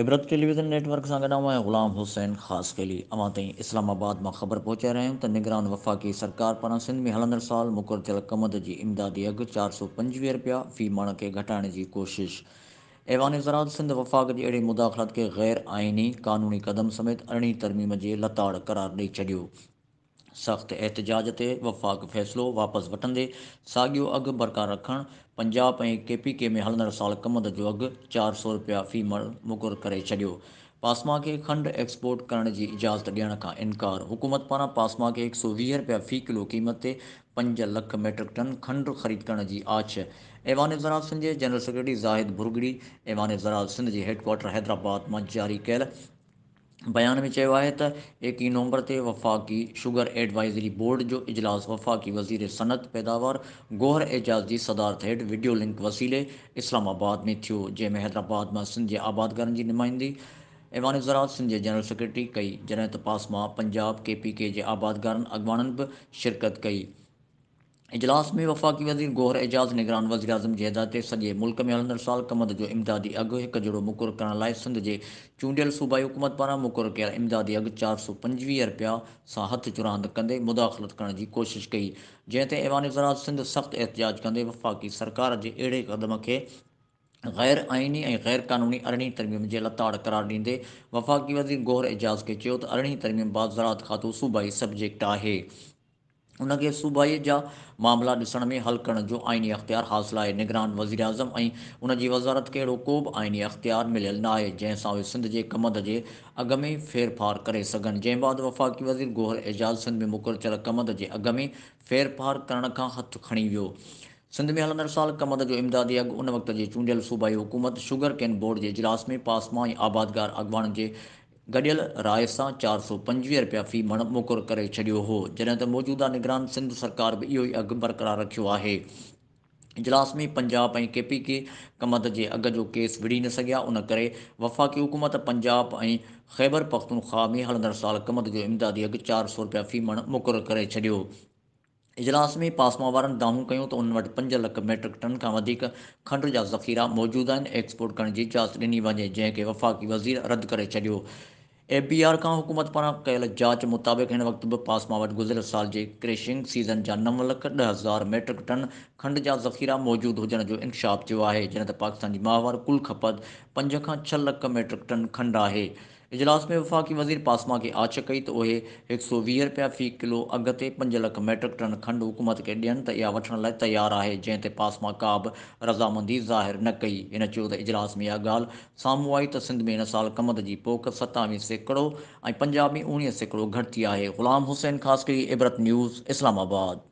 इबरत television network से गॾु है ग़ुलाम हुसैन खास के लिए अवां ताईं इस्लामाबाद में ख़बर पहुचाए रहे हैं तो निगरान वफ़ाक़ी सरकार पारा सिंध में हलंदड़ साल मुकर थियल कमद की इमदादी अघु चार सौ पंजवी रुपया फ़ी माण के घटाने की कोशिश ऐवान ज़रात सिंध वफ़ाक़ की अड़ी मुदाख़लत के ग़ैर आइनी क़ानूनी क़दम समेत अरड़ी तरमीम के लताड़ करार दई छॾियो सख़्त एहतजाज से वफ़ाक़ फैसलो वापस वे सागो अग बरक़रार रख पंजाब ए के पी के में हलंदड़ साल कमंद जो अग चार सौ रुपया फ़ी मण कर पासमा के खंड एक्सपोर्ट करण की इजाज़त दियण का इनकार हुकूमत पारा पासमा के एक सौ वीह रुपया फ़ी किलो क़ीमत से पंज लख मैट्रिक टन खंड ख़रीद करण जी आछ ऐवान जरात सिंध के जनरल सेक्रेटरी ज़ाहिद भुरगड़ी ऐवान ज़रात सिंध के हेडक्वाटर हैदराबाद में जारी कल बयान में चयो आहे त नवंबर से वफ़ाक़ी शुगर एडवाइज़री बोर्ड जो इजलास वफ़ाक़ी वज़ीर सनत पैदावार गोहर एजाज़ की सदारत हेठ वीडियो लिंक वसीले इस्लामाबाद में थो जैमें हैदराबाद में सिंध के आबादगार की नुमाइंदी ऐवान ज़रात सिंध के जनरल सेक्रेटरी कई जॾहिं पासमा पंजाब के पी के आबादगार आबादगारनि भी शिरकत कई इजलास में वफाक़ी वज़ी गोहर एजाज़ निगरान वज़ी अज़म जे हिदायत मुल्क में हलंदड़ साल कमद जो इमदादी अघु एक जड़ो मुक़ररु करण लाइ सिंध जे चूंडियल सूबाई हुकूमत पारा मुकर कयल इमदादी अघु चारि सौ पंजवीह रुपया हथ हथु चुरांद कंदे मुदाख़लत करण की कोशिश कई जंहिं ते ऐवान ज़रात सिंध सख्त एहतिजाज कंदे वफ़ाक़ी सरकार के अड़े क़दम के गैर आइनी ऐं गैर क़ानूनी अरिड़हीं तरमीम के लताड़ करार डींदे वफ़ाक़ी वज़ीर गोहर एजाज़ के अरड़ी तरमीम बाद ज़रात खातो सूबाई सब्जेक्ट है उनके सूबाई जा मामला ॾिसण में हल कर आइनी अख़्तियार हासिल है निगरान वज़ीर अज़म ऐं वज़ारत खे अहिड़ो को बि आइनी अख़्तियार मिलल ना आहे जंहिंसां उहे सिंध के कमंद के अग में फेरफार करे सघनि जंहिं बाद वफाक वज़ीर गोहर एजाज़ सिंध में मुक़ररु कमंद के अग में फेरफार करण खां हथु खी वो सिंध में हलंदड़ साल कमद जो इमदादी अग उन वक़्त जी चूंडियल सूबाई हुकूमत शुगर कैन बोर्ड के इजलास में पासमा आबादगार अॻवान के गॾियल राय सां चारि सौ पंजवीह रुपया फ़ी मण मुक़ररु करे छॾियो हो जॾहिं त मौजूदा निगरान सिंध सरकार बि इहो ई अघु बरक़रार रखियो आहे इजलास में पंजाब ऐं के पी के कमत जे अघ जो केस विढ़ी न सघिया उन करे वफ़ाक़ी हुकूमत पंजाब ऐं ख़ैबर पख़्तूनख़्वा में हलंदड़ साल कमत जो इमदादी अघु चारि सौ रुपया फी मण मुक़ररु करे छॾियो इजलास में पासमा वारनि दाहूं कयूं त उन वटि पंज लख मैट्रिक टन खां वधीक खंडु जा ज़ख़ीरा मौजूदु आहिनि एक्सपोर्ट करण जी इजाज़त ॾिनी वञे जंहिंखे वफ़ाक़ी वज़ीर रद्द करे छॾियो ए बी आर खां हुकूमत पारां कयल जांच मुताबिक़ हिन वक़्तु बि पासमा वटि गुज़िरियल साल जे क्रेशिंग सीज़न जा नव लख ॾह हज़ार मैट्रिक टन खंड जा ज़ख़ीरा मौजूदु हुजण जो इंकशाफ़ थियो आहे जॾहिं त पाकिस्तान जी माहवार कुल खपत पंज खां छह लख मैट्रिक टन खंडु आहे इजलास में वफा वजीर पासमा खे आचकई त तो उहे एक सौ वीह रुपया फ़ी किलो अगते ते पंज लख मैट्रिक टन खंड हुकूमत के दियन त इहा वठण लाइ तयारु आहे जंहिं पासमा का बि रज़ामंदी ज़ाहिर न कई इन चयो इजलास में यह गाल सामू आई तो सिंध में इन साल कमत की पोख सतावीह सैकड़ों ऐं पंजाब में उणिवीह सैकिड़ो घटिती आहे ग़ुलाम हुसैन खास करी इबरत न्यूज़ इस्लामाबाद